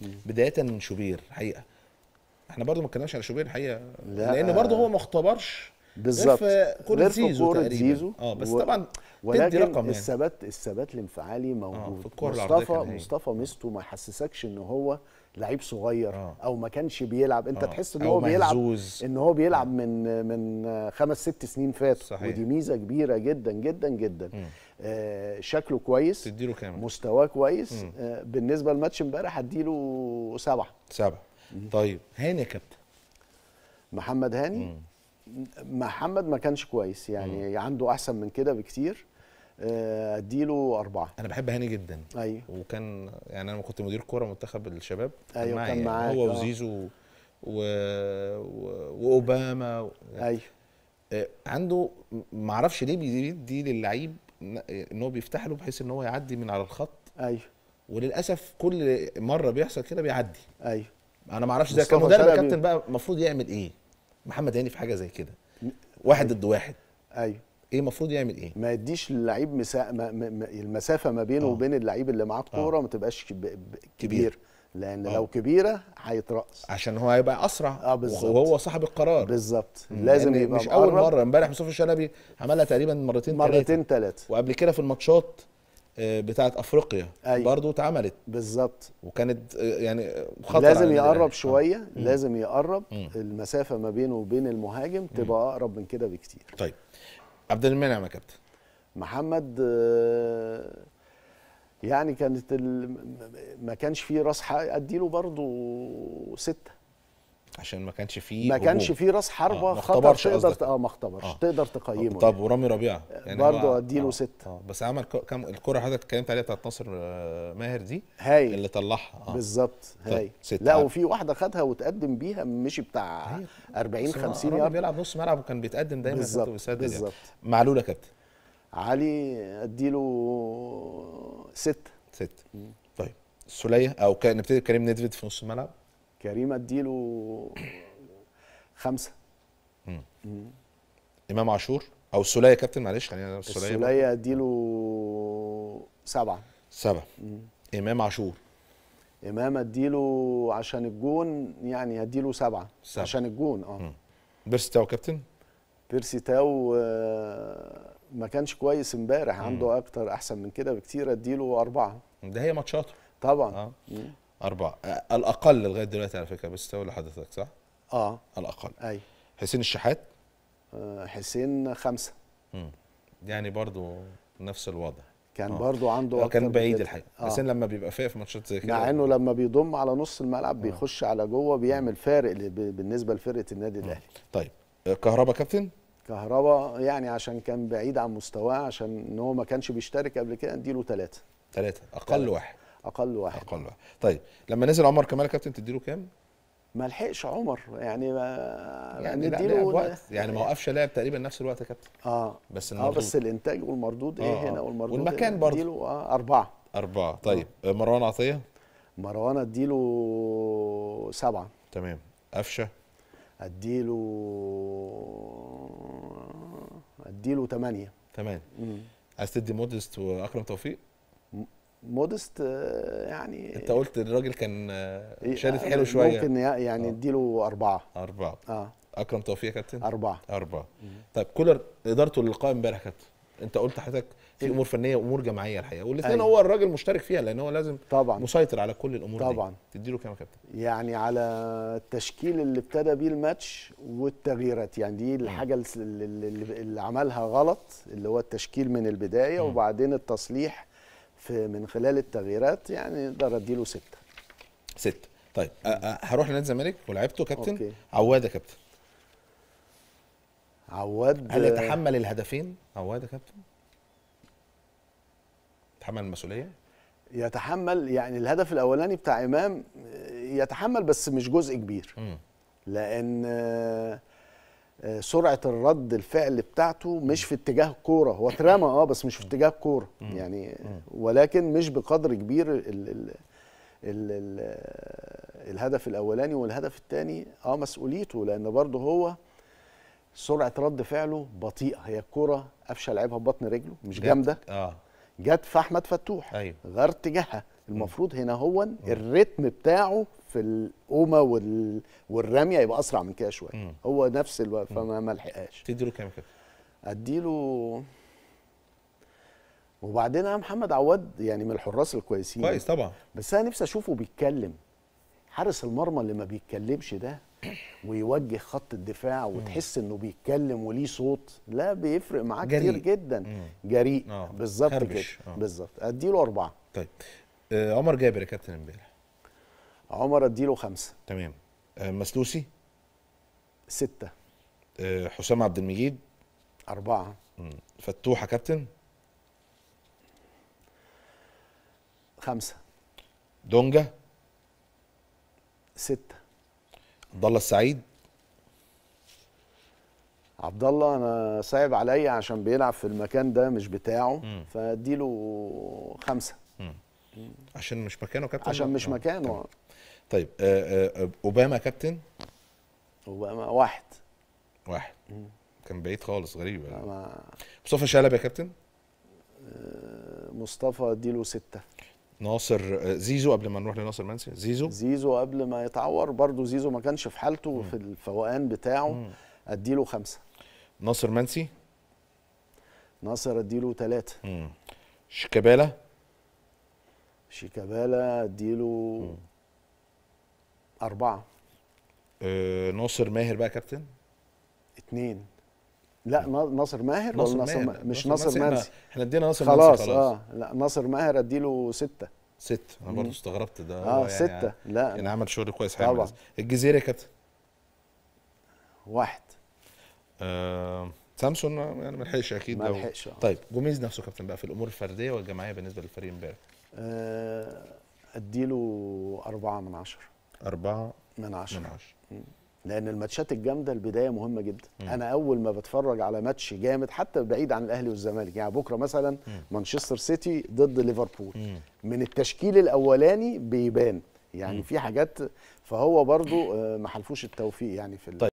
بدايه من شوبير حقيقه احنا برضو ما اتكلمناش على شوبير الحقيقه لا لان برضو هو ما اختبرش بالظبط غير في كوره زيزو تقريبا زيزو اه بس و... طبعا ولكن رقم يعني. الثبات الثبات الانفعالي آه، موجود آه مصطفى مصطفى ميزته ما يحسسكش ان هو لعيب صغير آه. او ما كانش بيلعب انت آه. تحس ان هو بيلعب ان هو بيلعب آه. من من خمس ست سنين فاتوا ودي ميزه كبيره جدا جدا جدا مم. آه، شكله كويس تديله كام مستواه كويس مم. آه، بالنسبه لماتش امبارح هديله سبعه سبعه طيب هاني يا كابتن محمد هاني مم. محمد ما كانش كويس يعني مم. عنده احسن من كده بكتير اديله آه، اربعه انا بحب هاني جدا ايوه وكان يعني انا كنت مدير كوره منتخب الشباب ايوه كان معاه يعني هو وزيزو و... و... واوباما و... ايوه عنده معرفش ليه بيدي للعيب ان هو بيفتح له بحيث ان هو يعدي من على الخط ايوه وللاسف كل مره بيحصل كده بيعدي ايوه انا ما اعرفش ده كمدرب كابتن بقى المفروض يعمل ايه محمد هاني في حاجه زي كده واحد ضد واحد ايوه ايه المفروض يعمل ايه؟ ما يديش للعيب مسا... ما... ما... المسافه ما بينه أوه. وبين اللعيب اللي معاه الكوره آه. ما تبقاش كب... كبير, كبير. لان أوه. لو كبيره هيترأس عشان هو هيبقى اسرع اه بالظبط وهو صاحب القرار بالظبط لازم يعني يبقى مش مقرب. اول مره امبارح مصطفى الشلبي عملها تقريبا مرتين مرتين ثلاثه وقبل كده في الماتشات آه، بتاعه افريقيا أيوة. برضو اتعملت بالظبط وكانت آه، يعني خطر لازم يعني يقرب يعني. شويه آه. لازم يقرب مم. المسافه ما بينه وبين المهاجم تبقى اقرب من كده بكتير طيب عبد المنعم يا كابتن محمد آه يعني كانت ما كانش فيه راس حرب اديله برضه سته عشان ما كانش فيه ما كانش فيه راس حربه آه خطر تقدر اه ما اختبرش آه. تقدر تقيمه طب يعني. ورامي ربيعه يعني برضه آه، اديله آه. سته آه. بس عمل كام الكره حضرتك اتكلمت عليها بتاعت ناصر آه، ماهر دي هاي اللي طلعها آه. بالظبط هاي لا وفي واحده خدها وتقدم بيها مشي بتاع 40 50 يارد بيلعب نص ملعب وكان بيتقدم دايما بالظبط يعني. بالظبط معلول يا كابتن علي اديله ستة ستة طيب السولية او نبتدي كريم نيدفيد في نص الملعب كريم اديله خمسة مم. مم. امام عاشور او السولية كابتن معلش خلينا السولية السولية اديله سبعة سبعة مم. امام عاشور امام اديله عشان الجون يعني هديله سبعة, سبعة. عشان الجون اه بيرسي تاو كابتن بيرسي تاو آه ما كانش كويس امبارح عنده اكتر احسن من كده بكتير اديله اربعه ده هي ماتشاته طبعا آه. اربعه آه، الاقل لغايه دلوقتي على فكره بس تقول لحضرتك صح؟ اه الاقل ايوه حسين الشحات آه، حسين خمسه مم. يعني برضو نفس الوضع كان آه. برضو عنده آه، كان بعيد الحقيقه آه. حسين لما بيبقى فايق في ماتشات زي كده مع انه لما بيضم على نص الملعب بيخش على جوه بيعمل فارق بالنسبه لفرقه النادي الاهلي طيب كهربا كابتن كهربا يعني عشان كان بعيد عن مستواه عشان ان هو ما كانش بيشترك قبل كده اديله ثلاثه ثلاثه اقل واحد اقل واحد اقل واحد طيب لما نزل عمر كمال كابتن تديله كام؟ ما لحقش عمر يعني ما يعني نديله يعني وقت يعني ما يعني وقفش لاعب تقريبا نفس الوقت يا كابتن اه بس آه، المردود. اه بس الانتاج والمردود ايه آه،, آه هنا والمردود والمكان برضه اديله آه اربعه اربعه طيب آه. مروان عطيه مروان اديله سبعه تمام قفشه اديله اديله 8 تمام عايز تدي مودست واكرم توفيق مودست آه، يعني انت قلت الراجل كان آه، إيه، شادد حلو آه، شويه ممكن يعني اديله اربعه اربعه اه اكرم توفيق يا كابتن اربعه اربعه طيب كولر ادارته للقاء امبارح يا كابتن انت قلت حضرتك في امور فنيه وامور جماعيه الحقيقه والاثنين أيوة. هو الراجل مشترك فيها لان هو لازم طبعا مسيطر على كل الامور طبعا دي. تديله كام يا كابتن يعني على التشكيل اللي ابتدى بيه الماتش والتغييرات يعني دي الحاجه اللي, اللي عملها غلط اللي هو التشكيل من البدايه م. وبعدين التصليح في من خلال التغييرات يعني اقدر اديله سته سته طيب هروح لنادي الزمالك ولعبته كابتن عواد يا كابتن عواد هل يتحمل الهدفين عواد يا كابتن؟ يتحمل المسؤوليه؟ يتحمل يعني الهدف الاولاني بتاع امام يتحمل بس مش جزء كبير لان آه، سرعه الرد الفعل بتاعته مش في اتجاه الكوره هو اترمى اه بس مش في اتجاه الكوره يعني ولكن مش بقدر كبير الـ الـ الـ الـ الهدف الاولاني والهدف الثاني اه مسؤوليته لان برضه هو سرعه رد فعله بطيئه هي الكوره قفشه لعبها ببطن رجله مش جامده اه جت في احمد فتوح ايوه غير اتجاهها المفروض هنا هو الريتم بتاعه في القومه وال... والرميه يبقى اسرع من كده شويه هو نفس الوقت فما ما لحقهاش تديله كام كده؟ اديله وبعدين انا محمد عواد يعني من الحراس الكويسين كويس طبعا بس انا نفسي اشوفه بيتكلم حارس المرمى اللي ما بيتكلمش ده ويوجه خط الدفاع وتحس انه بيتكلم وليه صوت لا بيفرق معاه كتير جدا مم. جريء آه. بالظبط كده آه. بالظبط اديله اربعه طيب آه عمر جابر يا كابتن امبارح عمر اديله خمسه تمام آه مسلوسي سته آه حسام عبد المجيد اربعه فتوحه كابتن خمسه دونجا ستة عبد الله السعيد عبد الله انا صعب عليا عشان بيلعب في المكان ده مش بتاعه فاديله خمسه مم. عشان مش مكانه كابتن عشان مش آه، مكانه طيب، آه. طيب اوباما كابتن اوباما واحد واحد مم. كان بعيد خالص غريب يعني. مصطفى شلبي يا كابتن مصطفى اديله سته ناصر آه، زيزو قبل ما نروح لناصر منسي زيزو زيزو قبل ما يتعور برضه زيزو ما كانش في حالته في الفوقان بتاعه اديله خمسة ناصر منسي ناصر اديله ثلاثة شيكابالا شيكابالا اديله أربعة آه ناصر ماهر بقى كابتن اتنين لا ناصر ماهر ناصر ولا ناصر ماهر مش ناصر مرسي احنا ادينا ناصر خلاص, خلاص اه لا ناصر ماهر اديله سته سته انا برضه استغربت ده اه يعني سته لا يعني عمل شغل كويس حلو الجزيره يا كابتن واحد آه سامسون يعني ما لحقش اكيد ما لحقش آه. طيب جوميز نفسه كابتن بقى في الامور الفرديه والجماعيه بالنسبه للفريق امبارح آه اديله أربعة من عشرة أربعة من عشرة من عشرة لان الماتشات الجامده البدايه مهمه جدا مم. انا اول ما بتفرج على ماتش جامد حتى بعيد عن الاهلي والزمالك يعني بكره مثلا مانشستر سيتي ضد ليفربول من التشكيل الاولاني بيبان يعني مم. في حاجات فهو برضو آه، ما حلفوش التوفيق يعني في طيب.